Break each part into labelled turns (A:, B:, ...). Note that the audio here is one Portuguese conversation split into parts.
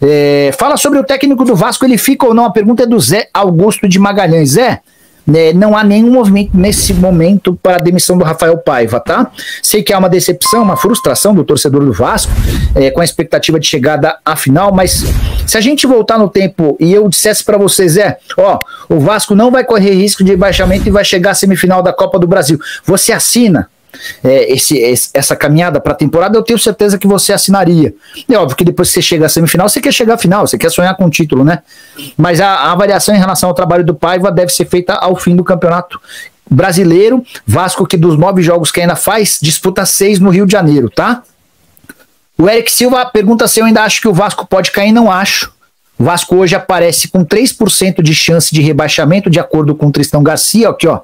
A: É, fala sobre o técnico do Vasco, ele fica ou não? A pergunta é do Zé Augusto de Magalhães. Zé, né, não há nenhum movimento nesse momento para a demissão do Rafael Paiva, tá? Sei que há uma decepção, uma frustração do torcedor do Vasco, é, com a expectativa de chegada à final, mas se a gente voltar no tempo e eu dissesse para vocês, Zé, ó, o Vasco não vai correr risco de baixamento e vai chegar à semifinal da Copa do Brasil, você assina? é, esse, esse, essa caminhada para a temporada, eu tenho certeza que você assinaria. É óbvio que depois que você chega à semifinal, você quer chegar à final, você quer sonhar com o título, né? Mas a, a avaliação em relação ao trabalho do Paiva deve ser feita ao fim do campeonato brasileiro. Vasco, que dos nove jogos que ainda faz, disputa seis no Rio de Janeiro, tá? O Eric Silva pergunta se eu ainda acho que o Vasco pode cair. Não acho. O Vasco hoje aparece com 3% de chance de rebaixamento, de acordo com o Tristão Garcia, aqui, ó.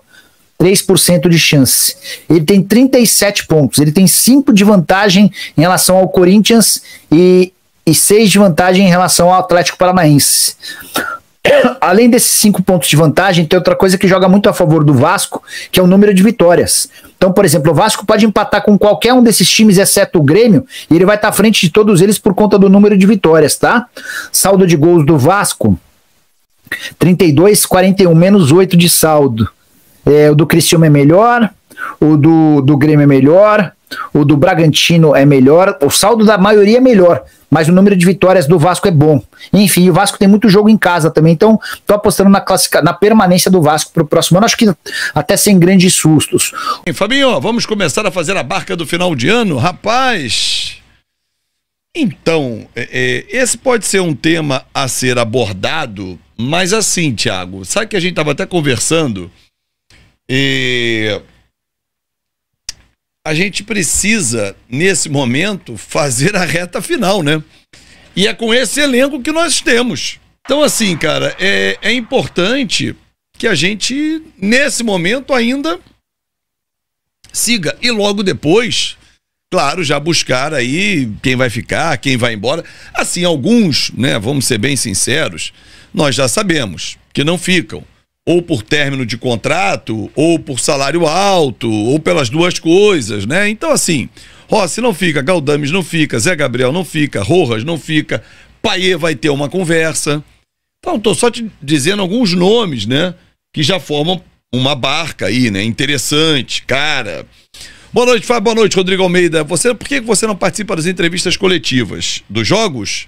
A: 3% de chance. Ele tem 37 pontos, ele tem 5 de vantagem em relação ao Corinthians e, e 6 de vantagem em relação ao Atlético Paranaense. Além desses 5 pontos de vantagem, tem outra coisa que joga muito a favor do Vasco, que é o número de vitórias. Então, por exemplo, o Vasco pode empatar com qualquer um desses times, exceto o Grêmio, e ele vai estar à frente de todos eles por conta do número de vitórias, tá? Saldo de gols do Vasco: 32, 41, menos 8 de saldo. É, o do Criciúma é melhor, o do, do Grêmio é melhor, o do Bragantino é melhor, o saldo da maioria é melhor, mas o número de vitórias do Vasco é bom. Enfim, o Vasco tem muito jogo em casa também, então tô apostando na, classica, na permanência do Vasco para o próximo ano, acho que até sem grandes sustos.
B: Fabinho, vamos começar a fazer a barca do final de ano? Rapaz! Então, é, é, esse pode ser um tema a ser abordado, mas assim, Thiago, sabe que a gente estava até conversando e a gente precisa, nesse momento, fazer a reta final, né? E é com esse elenco que nós temos. Então, assim, cara, é, é importante que a gente, nesse momento, ainda siga. E logo depois, claro, já buscar aí quem vai ficar, quem vai embora. Assim, alguns, né? Vamos ser bem sinceros, nós já sabemos que não ficam ou por término de contrato, ou por salário alto, ou pelas duas coisas, né? Então, assim, Rossi não fica, Galdames não fica, Zé Gabriel não fica, Rojas não fica, Paê vai ter uma conversa. Então, tô só te dizendo alguns nomes, né? Que já formam uma barca aí, né? Interessante, cara. Boa noite, Fábio. Boa noite, Rodrigo Almeida. Você, por que você não participa das entrevistas coletivas dos jogos?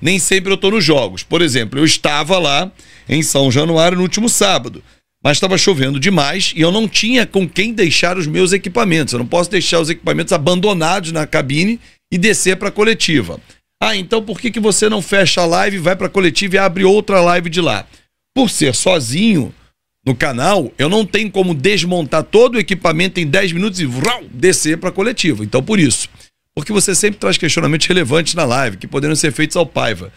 B: nem sempre eu tô nos jogos. Por exemplo, eu estava lá em São Januário no último sábado, mas estava chovendo demais e eu não tinha com quem deixar os meus equipamentos. Eu não posso deixar os equipamentos abandonados na cabine e descer para a coletiva. Ah, então por que, que você não fecha a live, vai para a coletiva e abre outra live de lá? Por ser sozinho no canal, eu não tenho como desmontar todo o equipamento em 10 minutos e vrau, descer para a coletiva. Então por isso. Porque você sempre traz questionamentos relevantes na live, que poderiam ser feitos ao Paiva.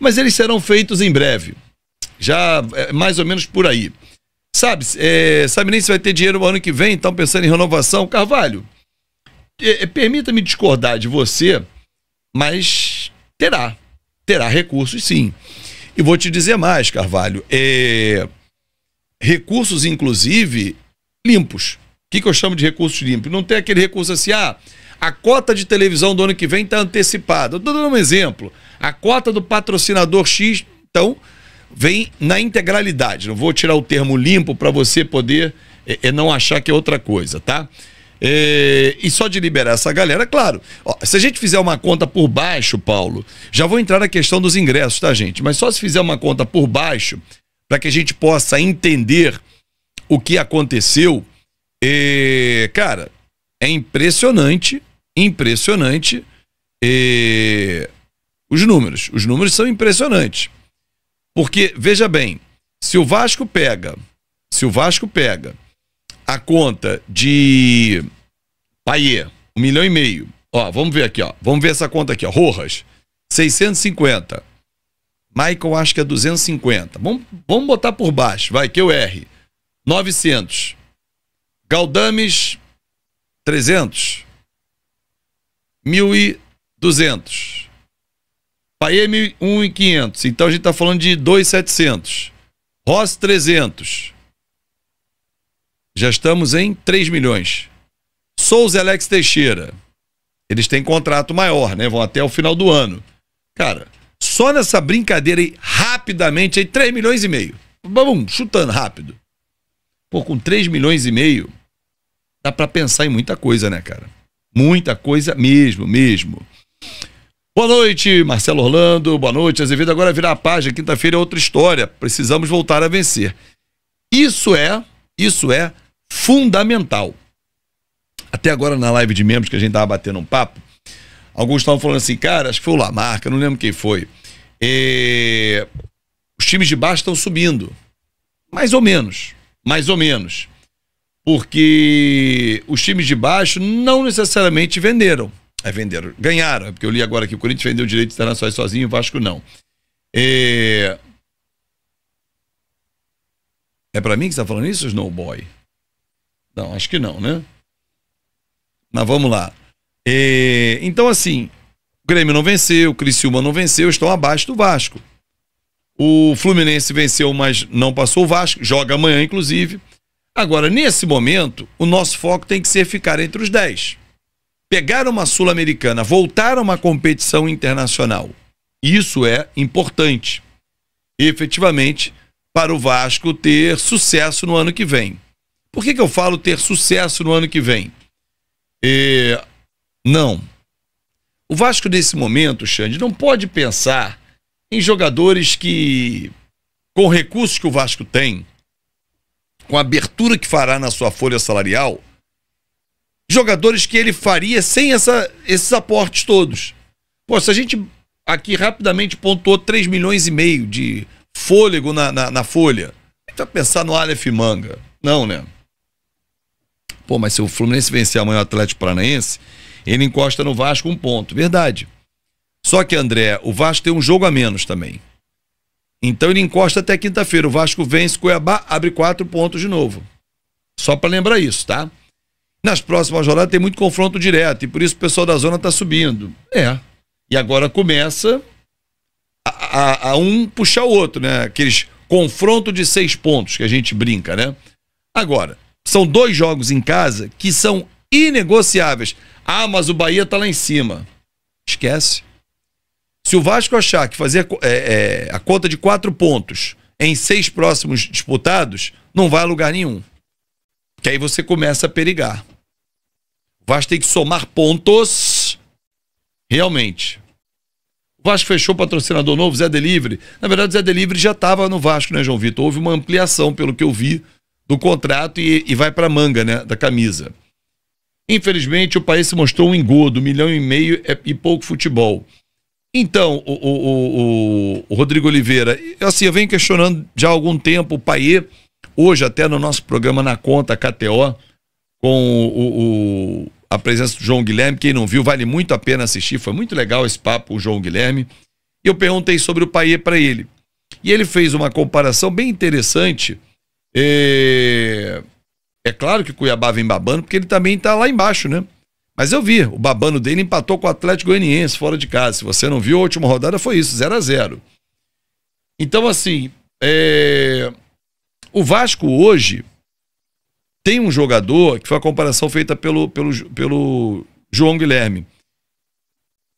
B: Mas eles serão feitos em breve. Já é, mais ou menos por aí. Sabe, é, sabe nem se vai ter dinheiro no ano que vem, estão pensando em renovação. Carvalho, é, é, permita-me discordar de você, mas terá. Terá recursos, sim. E vou te dizer mais, Carvalho. É, recursos, inclusive, limpos. O que, que eu chamo de recursos limpos? Não tem aquele recurso assim, ah, a cota de televisão do ano que vem está antecipada. Estou dando um exemplo. A cota do patrocinador X, então, vem na integralidade. Não vou tirar o termo limpo para você poder é, é, não achar que é outra coisa, tá? É, e só de liberar essa galera, claro. Ó, se a gente fizer uma conta por baixo, Paulo, já vou entrar na questão dos ingressos, tá, gente? Mas só se fizer uma conta por baixo, para que a gente possa entender o que aconteceu, é, cara, é impressionante, impressionante e... Eh, os números. Os números são impressionantes. Porque, veja bem, se o Vasco pega, se o Vasco pega a conta de Paier, um milhão e meio. Ó, vamos ver aqui, ó. Vamos ver essa conta aqui, ó. Rojas, 650. Michael, acho que é 250. Vamos, vamos botar por baixo, vai, que eu erre. 900. Galdames, 300. 1.200. Paê 1.500. Então a gente está falando de 2.700. Ross 300. Já estamos em 3 milhões. Souza Alex Teixeira. Eles têm contrato maior, né? Vão até o final do ano. Cara, só nessa brincadeira aí, rapidamente, aí 3 milhões e meio. Vamos, chutando rápido. Pô, com 3 milhões e meio, dá para pensar em muita coisa, né, cara? Muita coisa mesmo, mesmo. Boa noite, Marcelo Orlando. Boa noite, Azevedo. Agora virar a página. Quinta-feira é outra história. Precisamos voltar a vencer. Isso é, isso é fundamental. Até agora na live de membros que a gente tava batendo um papo, alguns estavam falando assim, cara, acho que foi o Lamarca, não lembro quem foi. E... É, os times de baixo estão subindo. Mais ou menos. Mais ou menos porque os times de baixo não necessariamente venderam. É, venderam. Ganharam, é porque eu li agora que o Corinthians vendeu direitos internacionais sozinho, o Vasco não. É, é para mim que você tá falando isso, Snowboy? Não, acho que não, né? Mas vamos lá. É, então, assim, o Grêmio não venceu, o Criciúma não venceu, estão abaixo do Vasco. O Fluminense venceu, mas não passou o Vasco, joga amanhã, inclusive. Agora, nesse momento, o nosso foco tem que ser ficar entre os 10. Pegar uma Sul-Americana, voltar a uma competição internacional. Isso é importante. efetivamente, para o Vasco ter sucesso no ano que vem. Por que, que eu falo ter sucesso no ano que vem? E... É, não. O Vasco, nesse momento, Xande, não pode pensar em jogadores que, com recursos que o Vasco tem, com a abertura que fará na sua folha salarial, jogadores que ele faria sem essa, esses aportes todos. Pô, se a gente aqui rapidamente pontuou 3 milhões e meio de fôlego na, na, na folha, a gente vai pensar no Aleph Manga. Não, né? Pô, mas se o Fluminense vencer amanhã o Atlético Paranaense, ele encosta no Vasco um ponto. Verdade. Só que, André, o Vasco tem um jogo a menos também. Então ele encosta até quinta-feira. O Vasco vence Cuiabá, abre quatro pontos de novo. Só para lembrar isso, tá? Nas próximas rodadas tem muito confronto direto e por isso o pessoal da zona tá subindo. É. E agora começa a, a, a um puxar o outro, né? Aqueles confronto de seis pontos que a gente brinca, né? Agora, são dois jogos em casa que são inegociáveis. Ah, mas o Bahia tá lá em cima. Esquece. Se o Vasco achar que fazer é, é, a conta de quatro pontos em seis próximos disputados, não vai a lugar nenhum. Que aí você começa a perigar. O Vasco tem que somar pontos realmente. O Vasco fechou patrocinador novo, Zé Delivery. Na verdade, o Zé Delivery já estava no Vasco, né, João Vitor? Houve uma ampliação, pelo que eu vi, do contrato e, e vai para a manga, né, da camisa. Infelizmente, o país se mostrou um engodo, milhão e meio é, e pouco futebol. Então, o, o, o, o, Rodrigo Oliveira, assim, eu venho questionando já há algum tempo o Paê, hoje até no nosso programa Na Conta KTO, com a presença do João Guilherme. Quem não viu, vale muito a pena assistir. Foi muito legal esse papo com o João Guilherme. Eu perguntei sobre o Paê para ele. E ele fez uma comparação bem interessante. É... é claro que Cuiabá vem babando, porque ele também está lá embaixo, né? Mas eu vi, o babano dele empatou com o Atlético Goianiense fora de casa. Se você não viu, a última rodada foi isso, 0 a 0 Então, assim, é... o Vasco hoje tem um jogador, que foi a comparação feita pelo, pelo, pelo João Guilherme,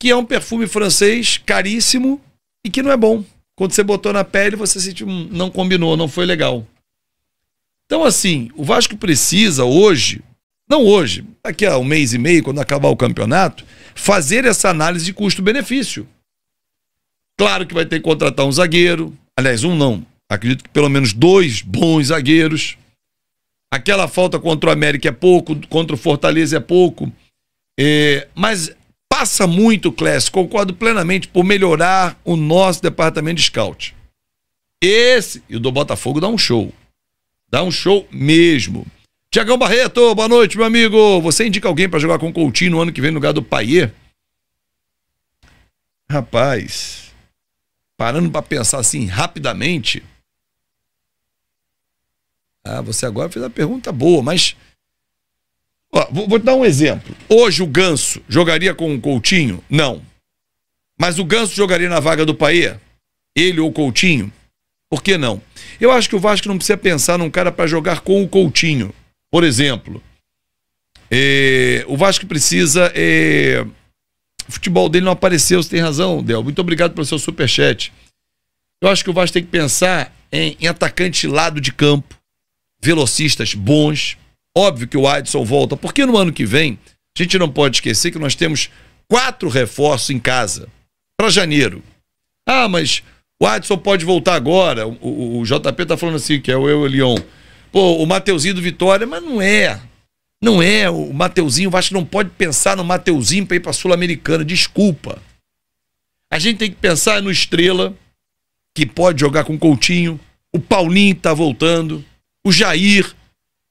B: que é um perfume francês caríssimo e que não é bom. Quando você botou na pele, você sentiu, hum, não combinou, não foi legal. Então, assim, o Vasco precisa hoje não hoje, daqui a um mês e meio, quando acabar o campeonato, fazer essa análise de custo-benefício. Claro que vai ter que contratar um zagueiro, aliás, um não, acredito que pelo menos dois bons zagueiros. Aquela falta contra o América é pouco, contra o Fortaleza é pouco. É, mas passa muito, Clécio, concordo plenamente, por melhorar o nosso departamento de scout. Esse, e o do Botafogo dá um show. Dá um show mesmo. Tiagão Barreto, boa noite, meu amigo. Você indica alguém para jogar com o Coutinho no ano que vem no lugar do Paier? Rapaz, parando para pensar assim rapidamente. Ah, você agora fez a pergunta boa, mas. Ó, vou, vou, dar um exemplo. Hoje o Ganso jogaria com o Coutinho? Não. Mas o Ganso jogaria na vaga do Paier? Ele ou o Coutinho? Por que não? Eu acho que o Vasco não precisa pensar num cara para jogar com o Coutinho. Por exemplo, é, o Vasco precisa. É, o futebol dele não apareceu, você tem razão, Del. Muito obrigado pelo seu superchat. Eu acho que o Vasco tem que pensar em, em atacante lado de campo, velocistas bons. Óbvio que o Adson volta, porque no ano que vem, a gente não pode esquecer que nós temos quatro reforços em casa para janeiro. Ah, mas o Adson pode voltar agora. O, o, o JP tá falando assim, que é o eu e o Leon. Pô, o Mateuzinho do Vitória, mas não é. Não é o Mateuzinho, o Vasco não pode pensar no Mateuzinho para ir para Sul-Americana, desculpa. A gente tem que pensar no Estrela, que pode jogar com o Coutinho, o Paulinho tá voltando, o Jair.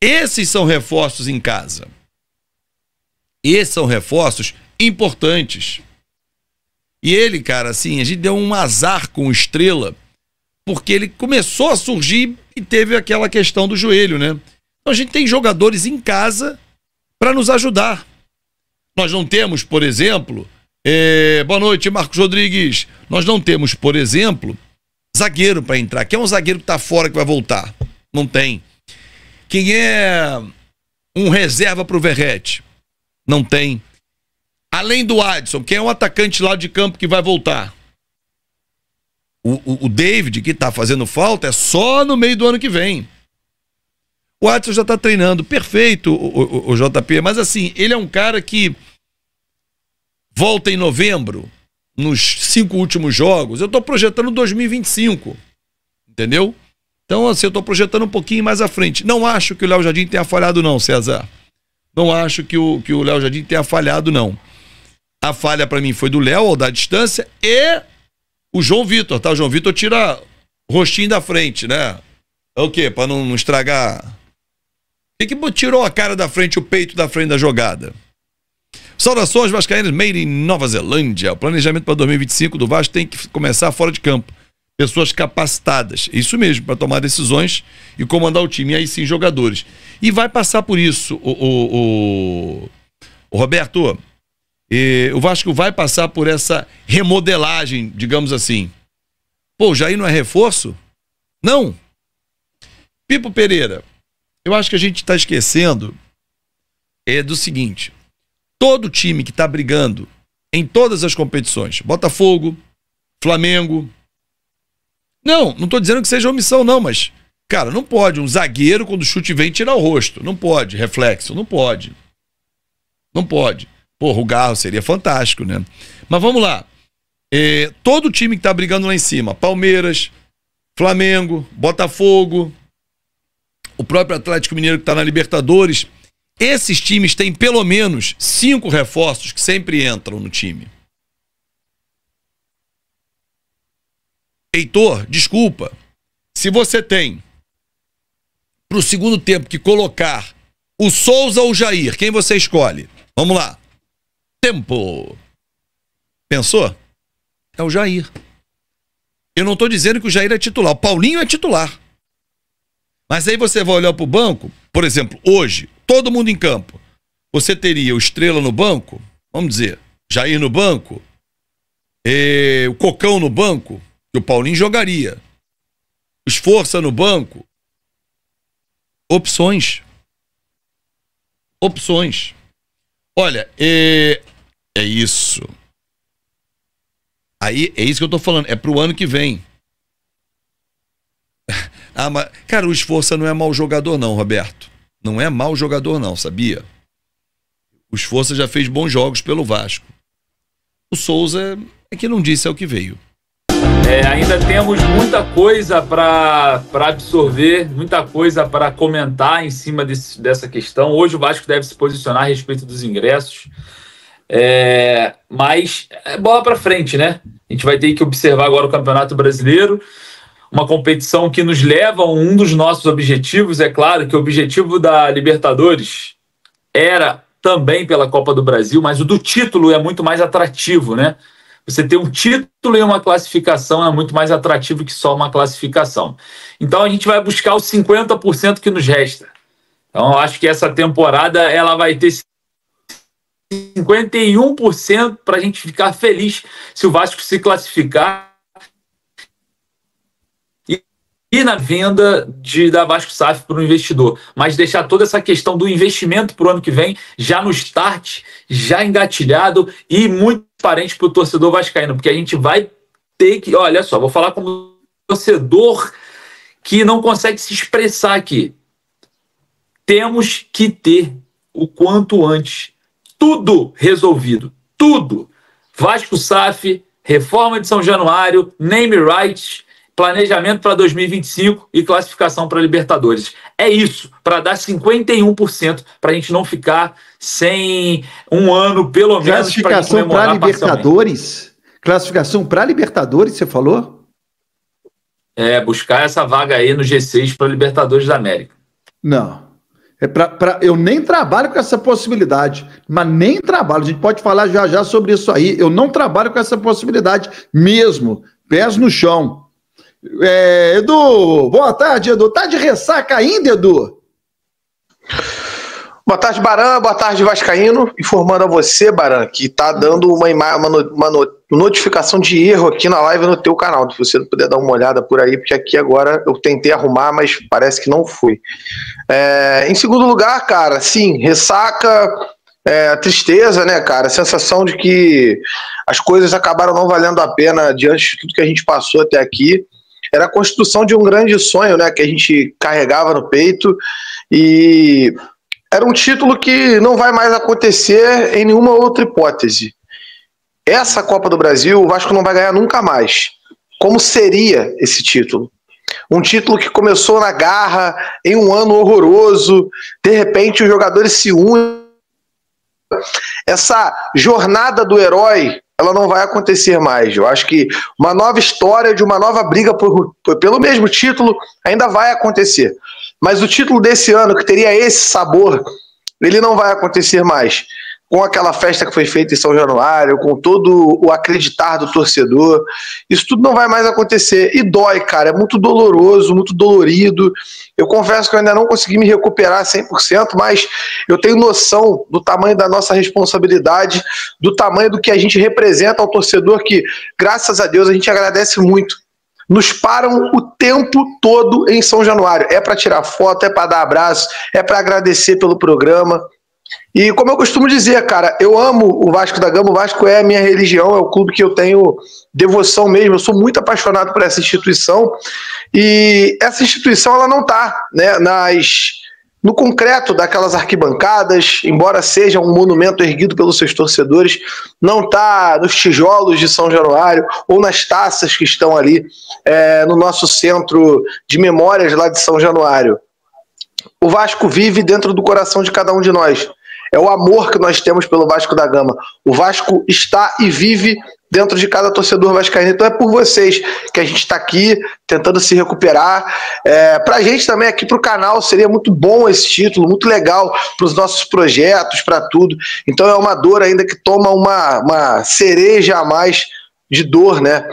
B: Esses são reforços em casa. Esses são reforços importantes. E ele, cara, assim, a gente deu um azar com o Estrela, porque ele começou a surgir e teve aquela questão do joelho, né? Então a gente tem jogadores em casa para nos ajudar. Nós não temos, por exemplo, é... boa noite, Marcos Rodrigues. Nós não temos, por exemplo, zagueiro para entrar. Quem é um zagueiro que tá fora que vai voltar? Não tem. Quem é um reserva pro Verrete? Não tem. Além do Adson, quem é um atacante lá de campo que vai voltar? O, o, o David, que está fazendo falta, é só no meio do ano que vem. O Watson já está treinando perfeito, o, o, o JP, mas assim, ele é um cara que volta em novembro, nos cinco últimos jogos, eu estou projetando 2025. Entendeu? Então, assim, eu estou projetando um pouquinho mais à frente. Não acho que o Léo Jardim tenha falhado, não, César. Não acho que o, que o Léo Jardim tenha falhado, não. A falha para mim foi do Léo, ao da distância, e o João Vitor, tá? O João Vitor tira o rostinho da frente, né? É o quê? Pra não, não estragar. O que, tirou a cara da frente, o peito da frente da jogada? Saudações vascaínas, made in Nova Zelândia. O planejamento para 2025 do Vasco tem que começar fora de campo. Pessoas capacitadas, isso mesmo, para tomar decisões e comandar o time. E aí sim, jogadores. E vai passar por isso, o, o, o, o Roberto. E o Vasco vai passar por essa remodelagem, digamos assim. Pô, o Jair não é reforço? Não. Pipo Pereira, eu acho que a gente está esquecendo é do seguinte: todo time que está brigando em todas as competições, Botafogo, Flamengo. Não, não estou dizendo que seja omissão, não, mas, cara, não pode. Um zagueiro, quando o chute vem, tirar o rosto. Não pode. Reflexo, não pode. Não pode. Porra, o Garro seria fantástico, né? Mas vamos lá. É, todo time que tá brigando lá em cima, Palmeiras, Flamengo, Botafogo, o próprio Atlético Mineiro que tá na Libertadores, esses times têm pelo menos cinco reforços que sempre entram no time. Heitor, desculpa. Se você tem pro segundo tempo que colocar o Souza ou o Jair, quem você escolhe? Vamos lá tempo. Pensou? É o Jair. Eu não estou dizendo que o Jair é titular. O Paulinho é titular. Mas aí você vai olhar para o banco, por exemplo, hoje, todo mundo em campo. Você teria o Estrela no banco, vamos dizer, Jair no banco, e... Eh, o Cocão no banco, que o Paulinho jogaria. esforça no banco. Opções. Opções. Olha, e... Eh, é isso. Aí é isso que eu tô falando, é pro ano que vem. Ah, mas, cara, o Esforça não é mau jogador, não, Roberto. Não é mau jogador, não, sabia? O Esforça já fez bons jogos pelo Vasco. O Souza é que não disse ao é que veio.
C: É, ainda temos muita coisa para absorver, muita coisa para comentar em cima desse, dessa questão. Hoje o Vasco deve se posicionar a respeito dos ingressos. É, mas é bola para frente, né? A gente vai ter que observar agora o Campeonato Brasileiro, uma competição que nos leva a um dos nossos objetivos. É claro que o objetivo da Libertadores era também pela Copa do Brasil, mas o do título é muito mais atrativo, né? Você ter um título e uma classificação é muito mais atrativo que só uma classificação. Então a gente vai buscar os 50% que nos resta. Então eu acho que essa temporada ela vai ter 51% para a gente ficar feliz se o Vasco se classificar. E, na venda de, da Vasco SAF para o investidor. Mas deixar toda essa questão do investimento para o ano que vem já no start, já engatilhado e muito parente para o torcedor vascaíno, porque a gente vai ter que. Olha só, vou falar como torcedor que não consegue se expressar aqui. Temos que ter o quanto antes tudo resolvido. Tudo. Vasco SAF, reforma de São Januário, name rights, planejamento para 2025 e classificação para Libertadores. É isso, para dar 51%, para a gente não ficar sem um ano, pelo menos, Classificação para Libertadores?
D: Classificação para Libertadores, você falou?
C: É, buscar essa vaga aí no G6 para Libertadores da América.
D: Não, é pra, pra, eu nem trabalho com essa possibilidade, mas nem trabalho. A gente pode falar já já sobre isso aí. Eu não trabalho com essa possibilidade mesmo. Pés no chão.
E: É, Edu, boa tarde, Edu. Tá de ressaca ainda, Edu? Boa tarde, Baran. Boa tarde, Vascaíno. Informando a você, Baran, que tá dando uma, uma, uma, notificação de erro aqui na live no teu canal. Se você puder dar uma olhada por aí, porque aqui agora eu tentei arrumar, mas parece que não foi. É, em segundo lugar, cara, sim, ressaca, é, tristeza, né, cara? A sensação de que as coisas acabaram não valendo a pena diante de tudo que a gente passou até aqui. Era a construção de um grande sonho, né, que a gente carregava no peito e era um título que não vai mais acontecer em nenhuma outra hipótese essa Copa do Brasil o Vasco não vai ganhar nunca mais. Como seria esse título? Um título que começou na garra, em um ano horroroso, de repente os jogadores se unem. Essa jornada do herói, ela não vai acontecer mais. Eu acho que uma nova história de uma nova briga por, por, pelo mesmo título ainda vai acontecer. Mas o título desse ano, que teria esse sabor, ele não vai acontecer mais com aquela festa que foi feita em São Januário, com todo o acreditar do torcedor. Isso tudo não vai mais acontecer. E dói, cara. É muito doloroso, muito dolorido. Eu confesso que eu ainda não consegui me recuperar 100%, mas eu tenho noção do tamanho da nossa responsabilidade, do tamanho do que a gente representa ao torcedor, que, graças a Deus, a gente agradece muito nos param o tempo todo em São Januário. É para tirar foto, é para dar abraço, é para agradecer pelo programa. E como eu costumo dizer, cara, eu amo o Vasco da Gama, o Vasco é a minha religião, é o clube que eu tenho devoção mesmo, eu sou muito apaixonado por essa instituição. E essa instituição ela não está né, nas, no concreto daquelas arquibancadas, embora seja um monumento erguido pelos seus torcedores, não está nos tijolos de São Januário ou nas taças que estão ali é, no nosso centro de memórias lá de São Januário. O Vasco vive dentro do coração de cada um de nós é o amor que nós temos pelo Vasco da Gama. O Vasco está e vive dentro de cada torcedor vascaíno. Então é por vocês que a gente está aqui tentando se recuperar. É, para a gente também aqui para o canal seria muito bom esse título, muito legal para os nossos projetos, para tudo. Então é uma dor ainda que toma uma, uma cereja a mais de dor, né?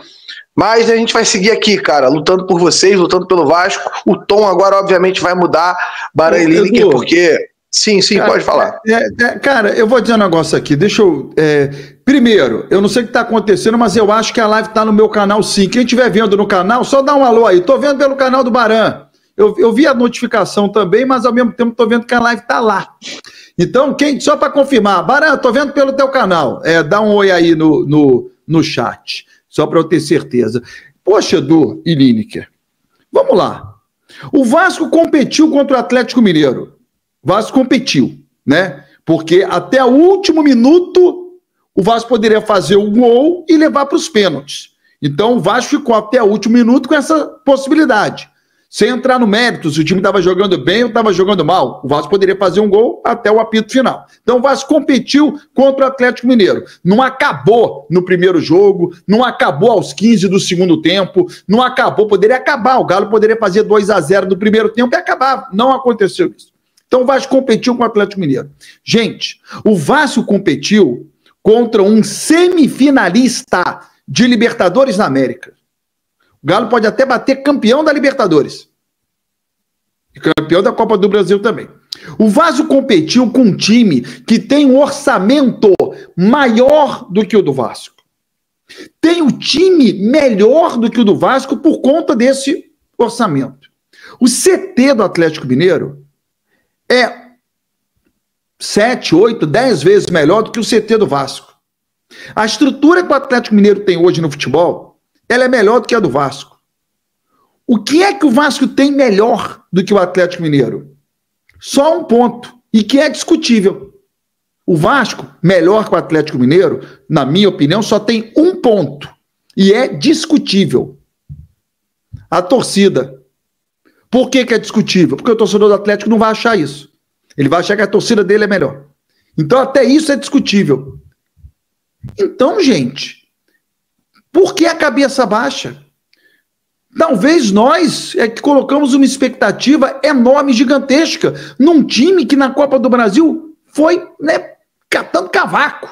E: Mas a gente vai seguir aqui, cara, lutando por vocês, lutando pelo Vasco. O tom agora, obviamente, vai mudar, Baralhini, porque Sim, sim, cara, pode falar.
D: É, é, cara, eu vou dizer um negócio aqui. Deixa eu. É, primeiro, eu não sei o que está acontecendo, mas eu acho que a live está no meu canal sim. Quem estiver vendo no canal, só dá um alô aí. Estou vendo pelo canal do Baran. Eu, eu vi a notificação também, mas ao mesmo tempo estou vendo que a live está lá. Então, quem, só para confirmar, Baran, estou vendo pelo teu canal. É, dá um oi aí no, no, no chat, só para eu ter certeza. Poxa, Edu e Lineker, vamos lá. O Vasco competiu contra o Atlético Mineiro. Vasco competiu, né? Porque até o último minuto o Vasco poderia fazer o gol e levar para os pênaltis. Então o Vasco ficou até o último minuto com essa possibilidade. Sem entrar no mérito se o time estava jogando bem ou estava jogando mal, o Vasco poderia fazer um gol até o apito final. Então o Vasco competiu contra o Atlético Mineiro. Não acabou no primeiro jogo, não acabou aos 15 do segundo tempo, não acabou, poderia acabar. O Galo poderia fazer 2 a 0 no primeiro tempo e acabar. Não aconteceu isso. Então o Vasco competiu com o Atlético Mineiro. Gente, o Vasco competiu contra um semifinalista de Libertadores na América. O Galo pode até bater campeão da Libertadores. E campeão da Copa do Brasil também. O Vasco competiu com um time que tem um orçamento maior do que o do Vasco. Tem o um time melhor do que o do Vasco por conta desse orçamento. O CT do Atlético Mineiro é 7, 8, 10 vezes melhor do que o CT do Vasco. A estrutura que o Atlético Mineiro tem hoje no futebol, ela é melhor do que a do Vasco. O que é que o Vasco tem melhor do que o Atlético Mineiro? Só um ponto, e que é discutível. O Vasco, melhor que o Atlético Mineiro, na minha opinião, só tem um ponto, e é discutível. A torcida. Por que, que é discutível? Porque o torcedor do Atlético não vai achar isso. Ele vai achar que a torcida dele é melhor. Então, até isso é discutível. Então, gente, por que a cabeça baixa? Talvez nós é que colocamos uma expectativa enorme, gigantesca, num time que na Copa do Brasil foi né, catando cavaco.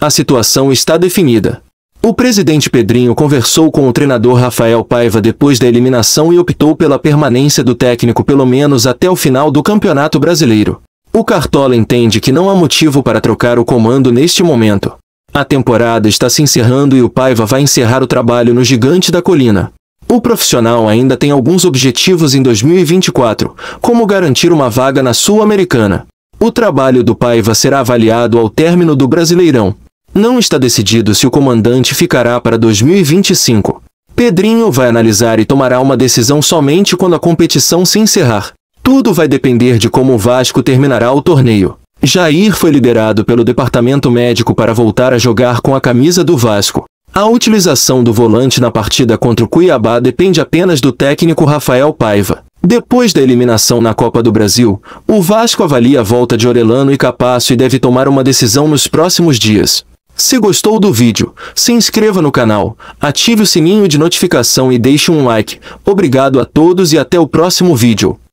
F: A situação está definida. O presidente Pedrinho conversou com o treinador Rafael Paiva depois da eliminação e optou pela permanência do técnico pelo menos até o final do Campeonato Brasileiro. O Cartola entende que não há motivo para trocar o comando neste momento. A temporada está se encerrando e o Paiva vai encerrar o trabalho no Gigante da Colina. O profissional ainda tem alguns objetivos em 2024, como garantir uma vaga na Sul-Americana. O trabalho do Paiva será avaliado ao término do Brasileirão, não está decidido se o comandante ficará para 2025. Pedrinho vai analisar e tomará uma decisão somente quando a competição se encerrar. Tudo vai depender de como o Vasco terminará o torneio. Jair foi liderado pelo departamento médico para voltar a jogar com a camisa do Vasco. A utilização do volante na partida contra o Cuiabá depende apenas do técnico Rafael Paiva. Depois da eliminação na Copa do Brasil, o Vasco avalia a volta de Orelano e Capasso e deve tomar uma decisão nos próximos dias. Se gostou do vídeo, se inscreva no canal, ative o sininho de notificação e deixe um like. Obrigado a todos e até o próximo vídeo.